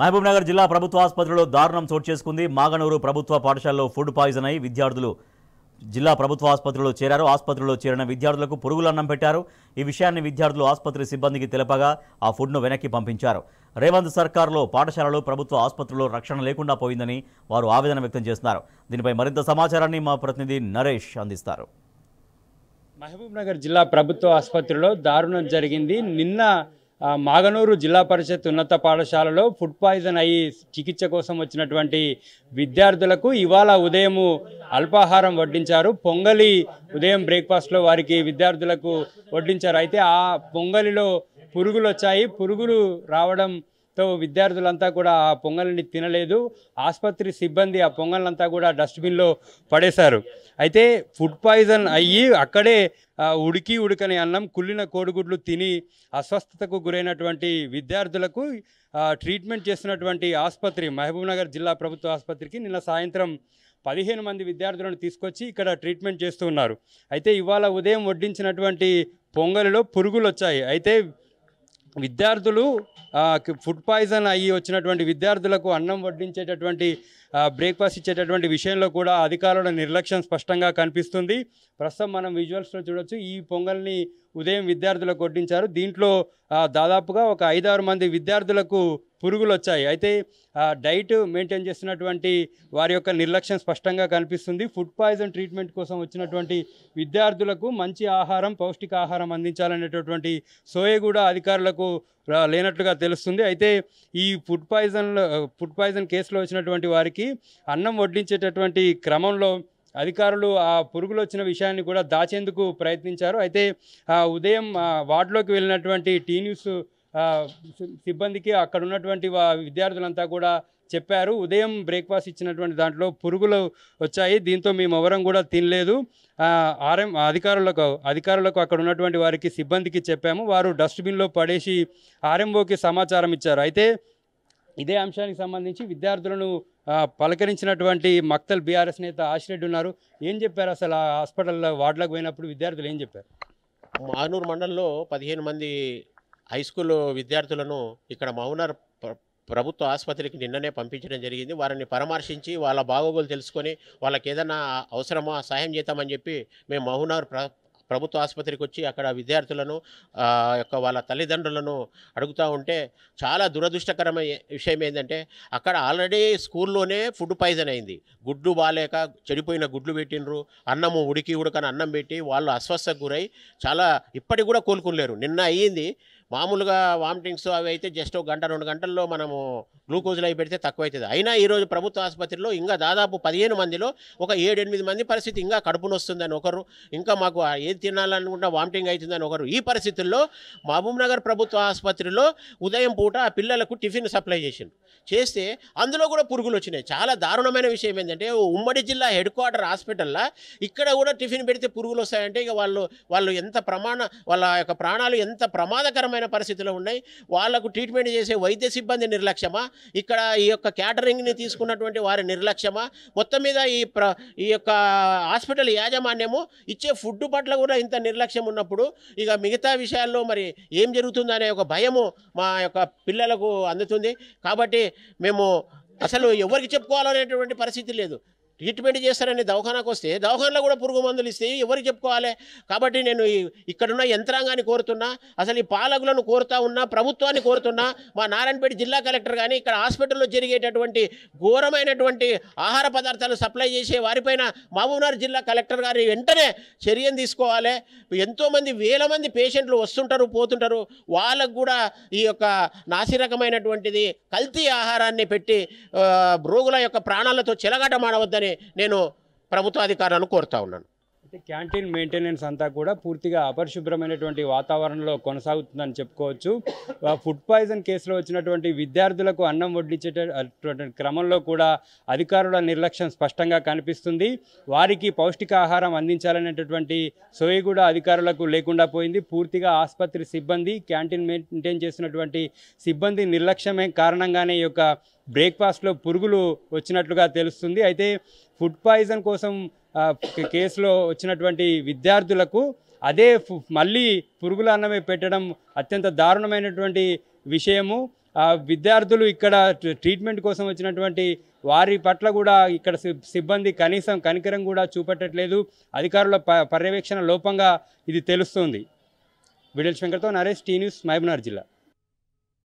మహబూబ్నగర్ జిల్లా ప్రభుత్వ ఆసుపత్రిలో దారుణం చోటు చేసుకుంది మాగనూరు ప్రభుత్వ పాఠశాలలో ఫుడ్ పాయిజన్ అయి విద్యార్థులు జిల్లా ప్రభుత్వ ఆసుపత్రిలో చేరారు ఆసుపత్రిలో చేరిన విద్యార్థులకు పురుగులు అన్నం పెట్టారు ఈ విషయాన్ని విద్యార్థులు ఆసుపత్రి సిబ్బందికి తెలపగా ఆ ఫుడ్ను వెనక్కి పంపించారు రేవంత్ సర్కార్లో పాఠశాలలు ప్రభుత్వ ఆసుపత్రిలో రక్షణ లేకుండా పోయిందని వారు ఆవేదన వ్యక్తం చేస్తున్నారు దీనిపై మరింత సమాచారాన్ని మా ప్రతినిధి నరేష్ అందిస్తారు మహబూబ్నగర్ జిల్లా ప్రభుత్వ ఆసుపత్రిలో దారుణం జరిగింది నిన్న మాగనూరు జిల్లా పరిషత్ ఉన్నత పాఠశాలలో ఫుడ్ పాయిజన్ అయ్యి చికిత్స కోసం వచ్చినటువంటి విద్యార్థులకు ఇవాళ ఉదయము అల్పాహారం వడ్డించారు పొంగలి ఉదయం బ్రేక్ఫాస్ట్లో వారికి విద్యార్థులకు వడ్డించారు అయితే ఆ పొంగలిలో పురుగులు వచ్చాయి పురుగులు రావడం తో విద్యార్థులంతా కూడా ఆ పొంగల్ని తినలేదు ఆసుపత్రి సిబ్బంది ఆ పొంగల్నంతా కూడా డస్ట్బిన్లో పడేశారు అయితే ఫుడ్ పాయిజన్ అయ్యి అక్కడే ఉడికి ఉడకని అన్నం కుళ్ళిన కోడిగుడ్లు తిని అస్వస్థతకు గురైనటువంటి విద్యార్థులకు ట్రీట్మెంట్ చేస్తున్నటువంటి ఆసుపత్రి మహబూబ్నగర్ జిల్లా ప్రభుత్వ ఆసుపత్రికి నిన్న సాయంత్రం పదిహేను మంది విద్యార్థులను తీసుకొచ్చి ఇక్కడ ట్రీట్మెంట్ చేస్తూ ఉన్నారు అయితే ఇవాళ ఉదయం వడ్డించినటువంటి పొంగలిలో పురుగులు వచ్చాయి అయితే విద్యార్థులు ఫుడ్ పాయిజన్ అయ్యి వచ్చినటువంటి విద్యార్థులకు అన్నం వడ్డించేటటువంటి బ్రేక్ఫాస్ట్ ఇచ్చేటటువంటి విషయంలో కూడా అధికారుల నిర్లక్ష్యం స్పష్టంగా కనిపిస్తుంది ప్రస్తుతం మనం విజువల్స్లో చూడొచ్చు ఈ పొంగల్ని ఉదయం విద్యార్థులకు కొట్టించారు దీంట్లో దాదాపుగా ఒక ఐదారు మంది విద్యార్థులకు పురుగులు వచ్చాయి అయితే డైట్ మెయింటైన్ చేస్తున్నటువంటి వారి యొక్క నిర్లక్ష్యం స్పష్టంగా కనిపిస్తుంది ఫుడ్ పాయిజన్ ట్రీట్మెంట్ కోసం వచ్చినటువంటి విద్యార్థులకు మంచి ఆహారం పౌష్టిక ఆహారం అందించాలనేటటువంటి సోయగూడ అధికారులకు లేనట్లుగా తెలుస్తుంది అయితే ఈ ఫుడ్ పాయిజన్లో ఫుడ్ పాయిజన్ కేసులో వచ్చినటువంటి వారికి అన్నం వడ్డించేటటువంటి క్రమంలో అధికారులు ఆ పురుగులు వచ్చిన విషయాన్ని కూడా దాచేందుకు ప్రయత్నించారు అయితే ఉదయం వార్డులోకి వెళ్ళినటువంటి టీ న్యూస్ సిబ్బందికి అక్కడ ఉన్నటువంటి విద్యార్థులంతా కూడా చెప్పారు ఉదయం బ్రేక్ఫాస్ట్ ఇచ్చినటువంటి దాంట్లో పురుగులు వచ్చాయి దీంతో మేము ఎవరం కూడా తినలేదు ఆర్ఎం అధికారులకు అధికారులకు అక్కడ ఉన్నటువంటి వారికి సిబ్బందికి చెప్పాము వారు డస్ట్బిన్లో పడేసి ఆర్ఎంఓకి సమాచారం ఇచ్చారు అయితే ఇదే అంశానికి సంబంధించి విద్యార్థులను పలకరించినటువంటి మక్తల్ బీఆర్ఎస్ నేత ఆశిరెడ్డి ఉన్నారు ఏం చెప్పారు అసలు ఆ హాస్పిటల్ వార్డులకు పోయినప్పుడు విద్యార్థులు ఏం చెప్పారు మానూరు మండలంలో పదిహేను మంది హై విద్యార్థులను ఇక్కడ మౌనర్ ప్రభుత్వ ఆసుపత్రికి నిన్ననే పంపించడం జరిగింది వారిని పరామర్శించి వాళ్ళ బాగోగులు తెలుసుకొని వాళ్ళకి ఏదైనా అవసరమా సహాయం చేద్దామని చెప్పి మేము మహునార్ ప్రభుత్వ ఆసుపత్రికి వచ్చి అక్కడ విద్యార్థులను యొక్క వాళ్ళ తల్లిదండ్రులను అడుగుతూ ఉంటే చాలా దురదృష్టకరమైన విషయం ఏంటంటే అక్కడ ఆల్రెడీ స్కూల్లోనే ఫుడ్ పాయిజన్ అయింది గుడ్లు బాగాలేక చెడిపోయిన గుడ్లు పెట్టినరు అన్నము ఉడికి ఉడకని అన్నం పెట్టి వాళ్ళు అస్వస్థకు గురై చాలా ఇప్పటికి కూడా కోలుకునిలేరు నిన్న అయ్యింది మామూలుగా వామిటింగ్స్ అవి అయితే జస్ట్ ఒక గంట రెండు గంటల్లో మనము గ్లూకోజ్లు అవి పెడితే తక్కువైతుంది అయినా ఈరోజు ప్రభుత్వ ఆసుపత్రిలో ఇంకా దాదాపు పదిహేను మందిలో ఒక ఏడెనిమిది మంది పరిస్థితి ఇంకా కడుపును వస్తుందని ఒకరు ఇంకా మాకు ఏది తినాలనుకుంటా వామిటింగ్ అవుతుందని ఒకరు ఈ పరిస్థితుల్లో మహబూబ్ నగర్ ప్రభుత్వ ఆసుపత్రిలో ఉదయం పూట ఆ పిల్లలకు టిఫిన్ సప్లై చేసిండు చేస్తే అందులో కూడా పురుగులు వచ్చినాయి చాలా దారుణమైన విషయం ఏంటంటే ఉమ్మడి జిల్లా హెడ్ క్వార్టర్ హాస్పిటల్లో ఇక్కడ కూడా టిఫిన్ పెడితే పురుగులు వస్తాయంటే ఇక వాళ్ళు వాళ్ళు ఎంత ప్రమాణ వాళ్ళ యొక్క ప్రాణాలు ఎంత ప్రమాదకరమైన పరిస్థితిలో ఉన్నాయి వాళ్లకు ట్రీట్మెంట్ చేసే వైద్య సిబ్బంది నిర్లక్ష్యమా ఇక్కడ ఈ యొక్క క్యాటరింగ్ని తీసుకున్నటువంటి వారి నిర్లక్ష్యమా మొత్తం మీద ఈ ప్ర ఈ యొక్క హాస్పిటల్ యాజమాన్యము ఇచ్చే ఫుడ్ పట్ల కూడా ఇంత నిర్లక్ష్యం ఉన్నప్పుడు ఇక మిగతా విషయాల్లో మరి ఏం జరుగుతుందనే ఒక భయము మా యొక్క పిల్లలకు అందుతుంది కాబట్టి మేము అసలు ఎవరికి చెప్పుకోవాలనేటువంటి పరిస్థితి లేదు ట్రీట్మెంట్ చేస్తారని దవాఖానాకు వస్తే దవాఖానలో కూడా పురుగు మందులు ఇస్తే ఎవరు చెప్పుకోవాలి కాబట్టి నేను ఇక్కడున్న యంత్రాంగాన్ని కోరుతున్నా అసలు ఈ పాలకులను కోరుతా ఉన్నా ప్రభుత్వాన్ని కోరుతున్నా మా నారాయణపేట జిల్లా కలెక్టర్ కానీ ఇక్కడ హాస్పిటల్లో జరిగేటటువంటి ఘోరమైనటువంటి ఆహార పదార్థాలు సప్లై చేసే వారిపైన మహబూబ్నగర్ జిల్లా కలెక్టర్ గారి వెంటనే చర్యను తీసుకోవాలి ఎంతోమంది వేల మంది పేషెంట్లు వస్తుంటారు పోతుంటారు వాళ్ళకు కూడా ఈ యొక్క నాసిరకమైనటువంటిది కల్తీ ఆహారాన్ని పెట్టి రోగుల యొక్క ప్రాణాలతో చెలగాటమాడవద్దని చేయాలని నేను ప్రభుత్వ అధికారులను కోరుతా ఉన్నాను అయితే క్యాంటీన్ మెయింటెనెన్స్ అంతా కూడా పూర్తిగా అపరిశుభ్రమైనటువంటి వాతావరణంలో కొనసాగుతుందని చెప్పుకోవచ్చు ఫుడ్ పాయిజన్ కేసులో వచ్చినటువంటి విద్యార్థులకు అన్నం వడ్డించేటటువంటి క్రమంలో కూడా అధికారుల నిర్లక్ష్యం స్పష్టంగా కనిపిస్తుంది వారికి పౌష్టికాహారం అందించాలనేటటువంటి కూడా అధికారులకు లేకుండా పోయింది పూర్తిగా ఆసుపత్రి సిబ్బంది క్యాంటీన్ మెయింటైన్ చేసినటువంటి సిబ్బంది నిర్లక్ష్యమే కారణంగానే ఈ యొక్క బ్రేక్ఫాస్ట్లో పురుగులు వచ్చినట్లుగా తెలుస్తుంది అయితే ఫుడ్ పాయిజన్ కోసం కేసులో వచ్చినటువంటి విద్యార్థులకు అదే మళ్ళీ పురుగుల అన్నమే పెట్టడం అత్యంత దారుణమైనటువంటి విషయము విద్యార్థులు ఇక్కడ ట్రీట్మెంట్ కోసం వచ్చినటువంటి వారి పట్ల కూడా ఇక్కడ సిబ్బంది కనీసం కనికరం కూడా చూపెట్టట్లేదు అధికారుల పర్యవేక్షణ లోపంగా ఇది తెలుస్తుంది విడల్ శంకర్తో నరేష్ టీ న్యూస్ మహబూబ్నగర్ జిల్లా